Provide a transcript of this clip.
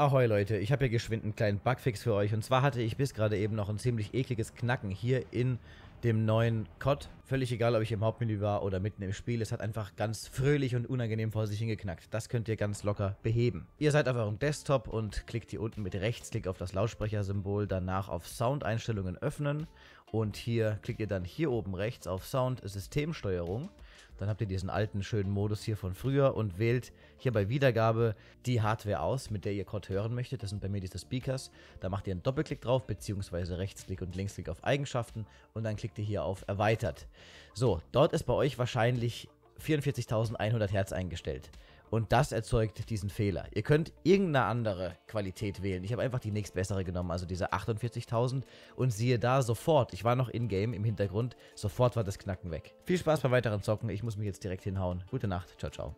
Ahoi Leute, ich habe hier geschwind einen kleinen Bugfix für euch. Und zwar hatte ich bis gerade eben noch ein ziemlich ekliges Knacken hier in dem neuen COD. Völlig egal, ob ich im Hauptmenü war oder mitten im Spiel. Es hat einfach ganz fröhlich und unangenehm vor sich hingeknackt. Das könnt ihr ganz locker beheben. Ihr seid auf eurem Desktop und klickt hier unten mit Rechtsklick auf das Lautsprechersymbol, danach auf Soundeinstellungen öffnen. Und hier klickt ihr dann hier oben rechts auf Sound Systemsteuerung. Dann habt ihr diesen alten schönen Modus hier von früher und wählt hier bei Wiedergabe die Hardware aus, mit der ihr Kord hören möchtet. Das sind bei mir diese Speakers. Da macht ihr einen Doppelklick drauf, beziehungsweise Rechtsklick und Linksklick auf Eigenschaften und dann klickt ihr hier auf Erweitert. So, dort ist bei euch wahrscheinlich 44.100 Hertz eingestellt. Und das erzeugt diesen Fehler. Ihr könnt irgendeine andere Qualität wählen. Ich habe einfach die nächstbessere genommen, also diese 48.000. Und siehe da, sofort, ich war noch in-game im Hintergrund, sofort war das Knacken weg. Viel Spaß beim weiteren Zocken. Ich muss mich jetzt direkt hinhauen. Gute Nacht. Ciao, ciao.